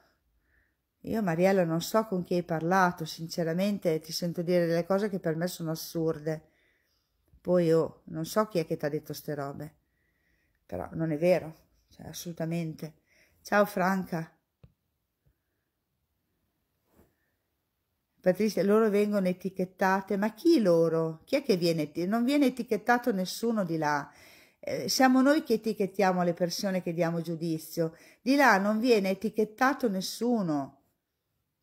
io Mariella non so con chi hai parlato, sinceramente ti sento dire delle cose che per me sono assurde. Poi io oh, non so chi è che ti ha detto ste robe, però non è vero, cioè assolutamente. Ciao Franca, Patrizia, loro vengono etichettate, ma chi loro? Chi è che viene? Non viene etichettato nessuno di là. Eh, siamo noi che etichettiamo le persone che diamo giudizio. Di là non viene etichettato nessuno.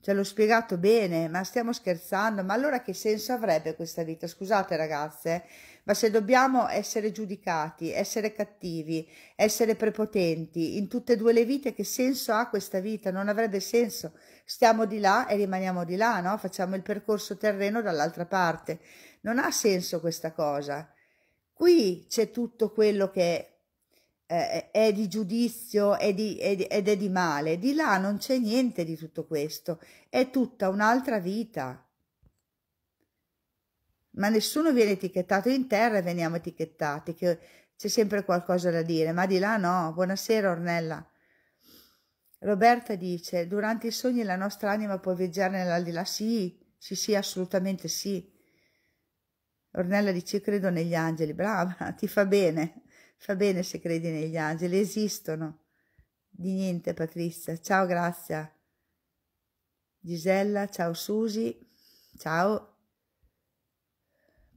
Ce l'ho spiegato bene, ma stiamo scherzando. Ma allora che senso avrebbe questa vita? Scusate ragazze, Eh? ma se dobbiamo essere giudicati, essere cattivi, essere prepotenti in tutte e due le vite, che senso ha questa vita? Non avrebbe senso. Stiamo di là e rimaniamo di là, no? Facciamo il percorso terreno dall'altra parte. Non ha senso questa cosa. Qui c'è tutto quello che eh, è di giudizio è di, è di, ed è di male. Di là non c'è niente di tutto questo, è tutta un'altra vita ma nessuno viene etichettato in terra e veniamo etichettati, che c'è sempre qualcosa da dire, ma di là no. Buonasera Ornella. Roberta dice, durante i sogni la nostra anima può viaggiare nell'aldilà? Sì, sì, sì, assolutamente sì. Ornella dice, credo negli angeli, brava, ti fa bene, fa bene se credi negli angeli, esistono. Di niente Patrizia, ciao Grazia. Gisella, ciao Susi, ciao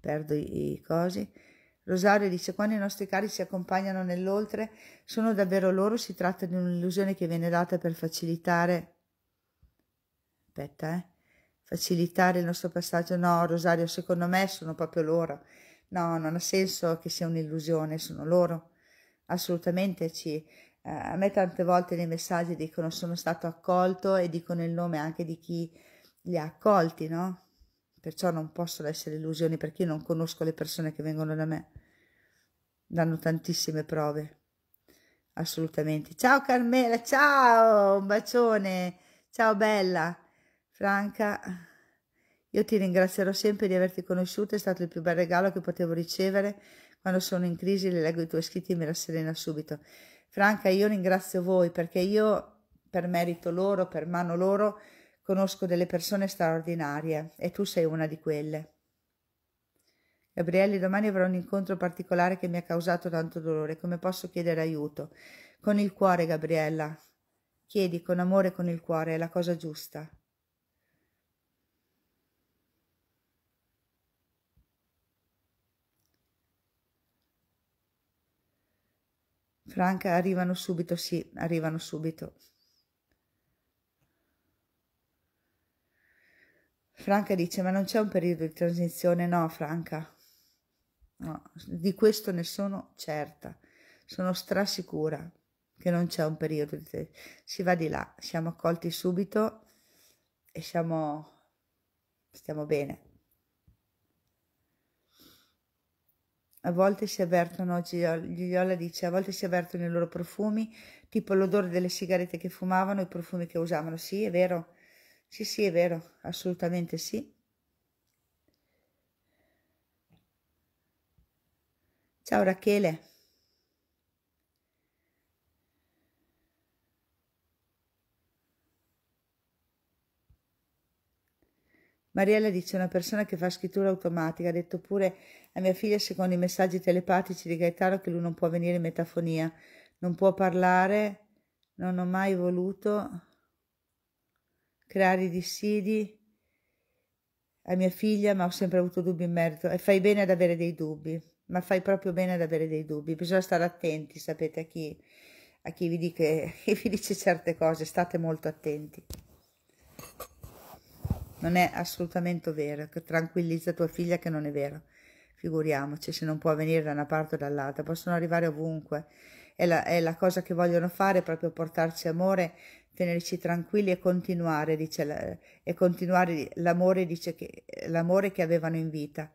perdo i, i cosi. Rosario dice: Quando i nostri cari si accompagnano nell'oltre, sono davvero loro. Si tratta di un'illusione che viene data per facilitare. Aspetta, eh. Facilitare il nostro passaggio. No, Rosario, secondo me sono proprio loro. No, non ha senso che sia un'illusione, sono loro. Assolutamente ci. Eh, a me tante volte nei messaggi dicono sono stato accolto e dicono il nome anche di chi li ha accolti, no? perciò non possono essere illusioni perché io non conosco le persone che vengono da me. Danno tantissime prove, assolutamente. Ciao Carmela, ciao, un bacione, ciao bella, Franca. Io ti ringrazierò sempre di averti conosciuto, è stato il più bel regalo che potevo ricevere. Quando sono in crisi le leggo i tuoi scritti e mi rasserena subito. Franca, io ringrazio voi perché io, per merito loro, per mano loro, Conosco delle persone straordinarie e tu sei una di quelle. Gabriele, domani avrò un incontro particolare che mi ha causato tanto dolore. Come posso chiedere aiuto? Con il cuore, Gabriella. Chiedi con amore e con il cuore, è la cosa giusta. Franca, arrivano subito, sì, arrivano subito. Franca dice, ma non c'è un periodo di transizione? No, Franca, no, di questo ne sono certa, sono strasicura che non c'è un periodo di transizione. Si va di là, siamo accolti subito e siamo, stiamo bene. A volte si avvertono, Gigliola dice, a volte si avvertono i loro profumi, tipo l'odore delle sigarette che fumavano, i profumi che usavano. Sì, è vero sì, sì, è vero, assolutamente sì. Ciao Rachele. Mariella dice una persona che fa scrittura automatica, ha detto pure a mia figlia secondo i messaggi telepatici di Gaetano che lui non può venire in metafonia, non può parlare, non ho mai voluto creare dissidi a mia figlia, ma ho sempre avuto dubbi in merito e fai bene ad avere dei dubbi, ma fai proprio bene ad avere dei dubbi. Bisogna stare attenti, sapete, a chi, a chi, vi, dice, chi vi dice certe cose, state molto attenti. Non è assolutamente vero, tranquillizza tua figlia che non è vero. Figuriamoci se non può venire da una parte o dall'altra, possono arrivare ovunque. È la, è la cosa che vogliono fare, proprio portarci amore, tenerci tranquilli e continuare, dice la, e continuare l'amore, dice che, l'amore che avevano in vita.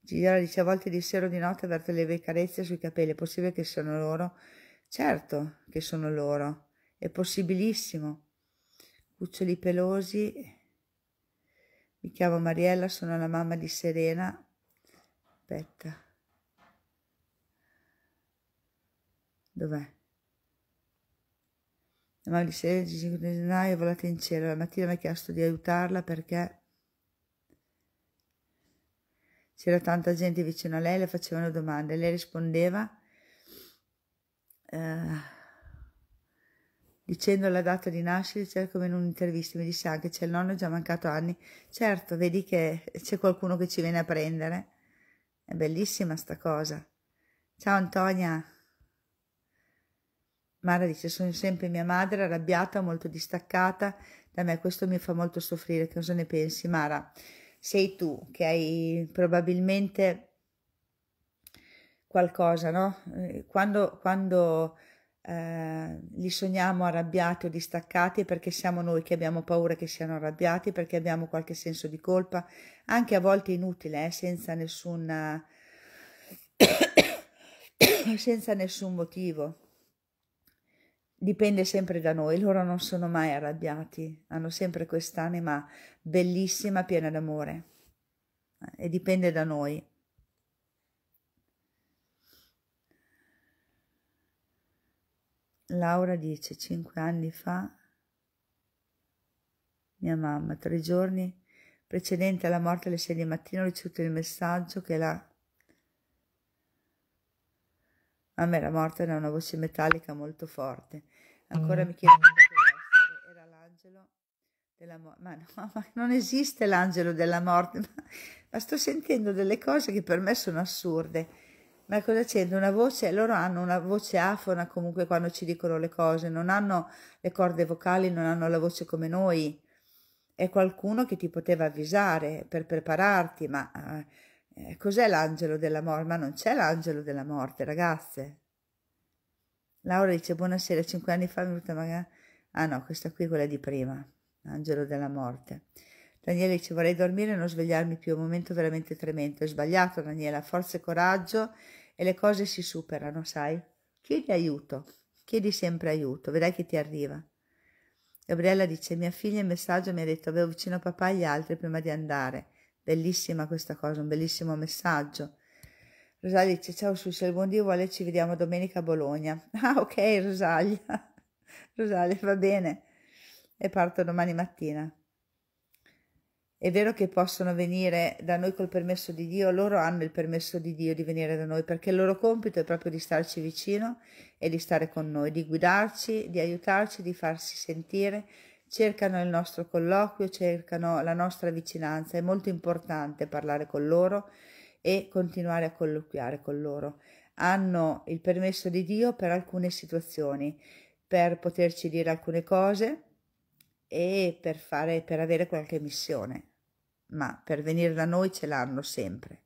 Gigliola dice a volte di sera o di notte avverte leve carezze sui capelli, è possibile che siano loro? Certo che sono loro, è possibilissimo. Cuccioli pelosi, mi chiamo Mariella, sono la mamma di Serena, aspetta dov'è la mamma di 16 5 gennaio è volata in cielo la mattina mi ha chiesto di aiutarla perché c'era tanta gente vicino a lei le facevano domande lei rispondeva eh, dicendo la data di nascita, c'era cioè come in un'intervista, mi disse anche c'è il nonno già mancato anni, certo, vedi che c'è qualcuno che ci viene a prendere. È bellissima sta cosa. Ciao Antonia. Mara dice, sono sempre mia madre, arrabbiata, molto distaccata da me. Questo mi fa molto soffrire. cosa ne pensi, Mara? Sei tu che hai probabilmente qualcosa, no? Eh, quando, quando eh, li sogniamo arrabbiati o distaccati perché siamo noi che abbiamo paura che siano arrabbiati, perché abbiamo qualche senso di colpa, anche a volte inutile, eh, senza, nessuna, senza nessun motivo. Dipende sempre da noi, loro non sono mai arrabbiati, hanno sempre quest'anima bellissima, piena d'amore eh, e dipende da noi. Laura dice, cinque anni fa, mia mamma, tre giorni precedente alla morte alle sei di mattina, ho ricevuto il messaggio che la A me la morte da una voce metallica molto forte. Ancora mm. mi chiedo che era l'angelo della morte. Ma, no, ma non esiste l'angelo della morte, ma, ma sto sentendo delle cose che per me sono assurde ma cosa c'è? Una voce, loro hanno una voce afona comunque quando ci dicono le cose, non hanno le corde vocali, non hanno la voce come noi. È qualcuno che ti poteva avvisare per prepararti, ma eh, eh cos'è l'angelo della morte? Ma non c'è l'angelo della morte, ragazze. Laura dice buonasera, cinque anni fa mi è venuta magari... Ah no, questa qui è quella di prima, angelo della morte. Daniele dice vorrei dormire e non svegliarmi più, è un momento veramente tremendo. È sbagliato Daniela, forza e coraggio e le cose si superano, sai? Chiedi aiuto, chiedi sempre aiuto, vedrai che ti arriva. Gabriella dice, mia figlia in messaggio mi ha detto, avevo vicino papà e gli altri prima di andare. Bellissima questa cosa, un bellissimo messaggio. Rosalia dice, ciao su, se il buon Dio vuole ci vediamo domenica a Bologna. Ah, ok Rosalia. Rosalia, va bene. E parto domani mattina. È vero che possono venire da noi col permesso di Dio, loro hanno il permesso di Dio di venire da noi perché il loro compito è proprio di starci vicino e di stare con noi, di guidarci, di aiutarci, di farsi sentire. Cercano il nostro colloquio, cercano la nostra vicinanza. È molto importante parlare con loro e continuare a colloquiare con loro. Hanno il permesso di Dio per alcune situazioni, per poterci dire alcune cose e per, fare, per avere qualche missione ma per venire da noi ce l'hanno sempre.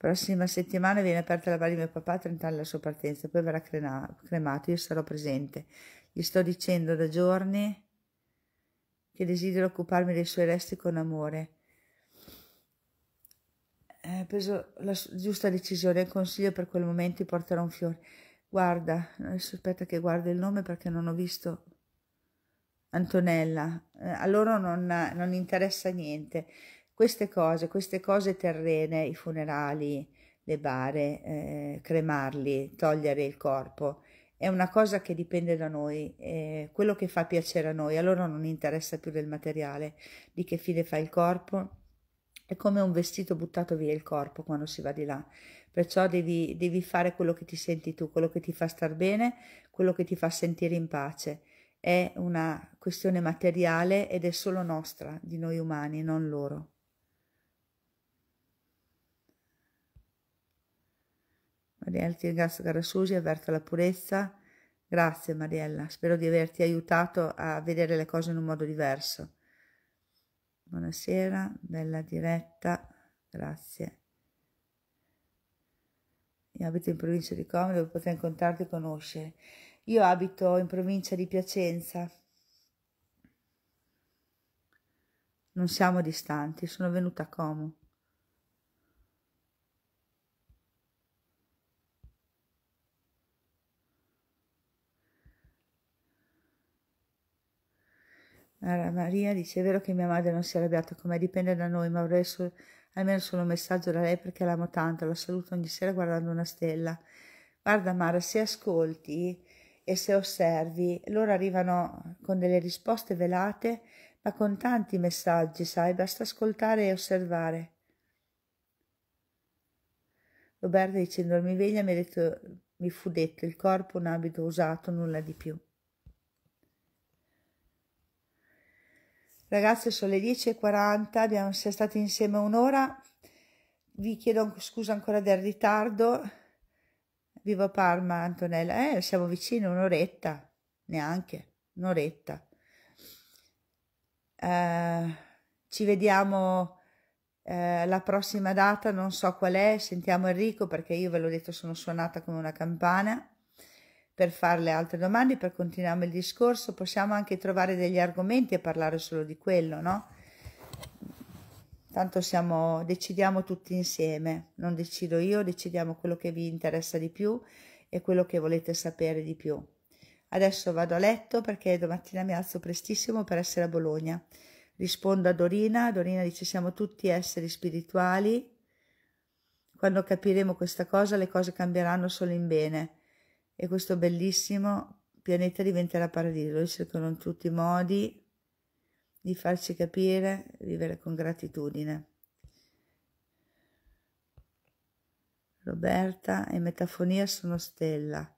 La prossima settimana viene aperta la di mio papà 30 anni la sua partenza, poi verrà cremato, io sarò presente. Gli sto dicendo da giorni che desidero occuparmi dei suoi resti con amore. Ha preso la giusta decisione, consiglio per quel momento ti porterò un fiore. Guarda, aspetta che guardi il nome perché non ho visto. Antonella, eh, a loro non, non interessa niente. Queste cose, queste cose terrene, i funerali, le bare, eh, cremarli, togliere il corpo, è una cosa che dipende da noi, eh, quello che fa piacere a noi, a loro non interessa più del materiale, di che fine fa il corpo, è come un vestito buttato via il corpo quando si va di là perciò devi, devi fare quello che ti senti tu, quello che ti fa star bene, quello che ti fa sentire in pace. È una questione materiale ed è solo nostra, di noi umani, non loro. Mariella, ti ringrazio cara Susi, avverto la purezza. Grazie Mariella, spero di averti aiutato a vedere le cose in un modo diverso. Buonasera, bella diretta, grazie abito in provincia di Como dove potrai incontrarti e conoscere. Io abito in provincia di Piacenza. Non siamo distanti, sono venuta a Como. Maria dice: È vero che mia madre non si è arrabbiata con me, dipende da noi, ma avrei, so- almeno solo un messaggio da lei perché l'amo tanto, la saluto ogni sera guardando una stella. Guarda Mara, se ascolti e se osservi, loro arrivano con delle risposte velate, ma con tanti messaggi, sai, basta ascoltare e osservare. Roberta dicendomi veglia mi, ha detto, mi fu detto il corpo un abito usato, nulla di più. Ragazze, sono le 10.40, abbiamo, siamo stati insieme un'ora. Vi chiedo scusa ancora del ritardo. Vivo a Parma, Antonella. Eh, siamo vicini, un'oretta, neanche, un'oretta. Eh, ci vediamo eh, la prossima data, non so qual è, sentiamo Enrico perché io ve l'ho detto sono suonata come una campana per farle altre domande, per continuare il discorso, possiamo anche trovare degli argomenti e parlare solo di quello, no? Tanto siamo, decidiamo tutti insieme, non decido io, decidiamo quello che vi interessa di più e quello che volete sapere di più. Adesso vado a letto perché domattina mi alzo prestissimo per essere a Bologna. Rispondo a Dorina, Dorina dice siamo tutti esseri spirituali, quando capiremo questa cosa le cose cambieranno solo in bene e questo bellissimo pianeta diventerà paradiso. Loro cercano in tutti i modi di farci capire, vivere con gratitudine. Roberta e Metafonia sono stella.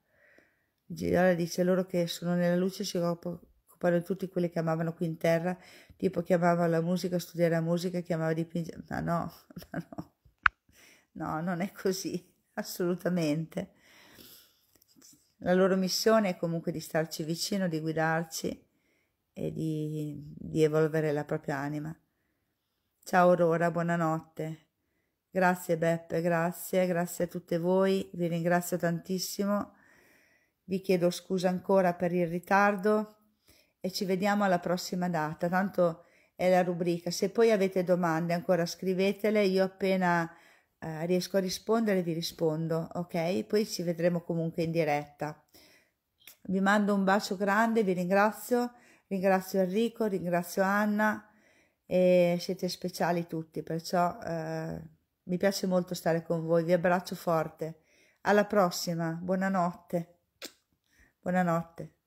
Girone dice loro che sono nella luce si occupano di tutti quelli che amavano qui in terra, tipo che amava la musica, studiare la musica, che amava dipingere. Ma no, ma no, no, non è così, assolutamente. La loro missione è comunque di starci vicino, di guidarci e di, di evolvere la propria anima. Ciao Aurora, buonanotte. Grazie Beppe, grazie, grazie a tutte voi, vi ringrazio tantissimo. Vi chiedo scusa ancora per il ritardo e ci vediamo alla prossima data. Tanto è la rubrica. Se poi avete domande ancora scrivetele, io appena eh, riesco a rispondere vi rispondo, ok? Poi ci vedremo comunque in diretta. Vi mando un bacio grande, vi ringrazio, ringrazio Enrico, ringrazio Anna e siete speciali tutti, perciò eh, mi piace molto stare con voi, vi abbraccio forte. Alla prossima, buonanotte. Buonanotte.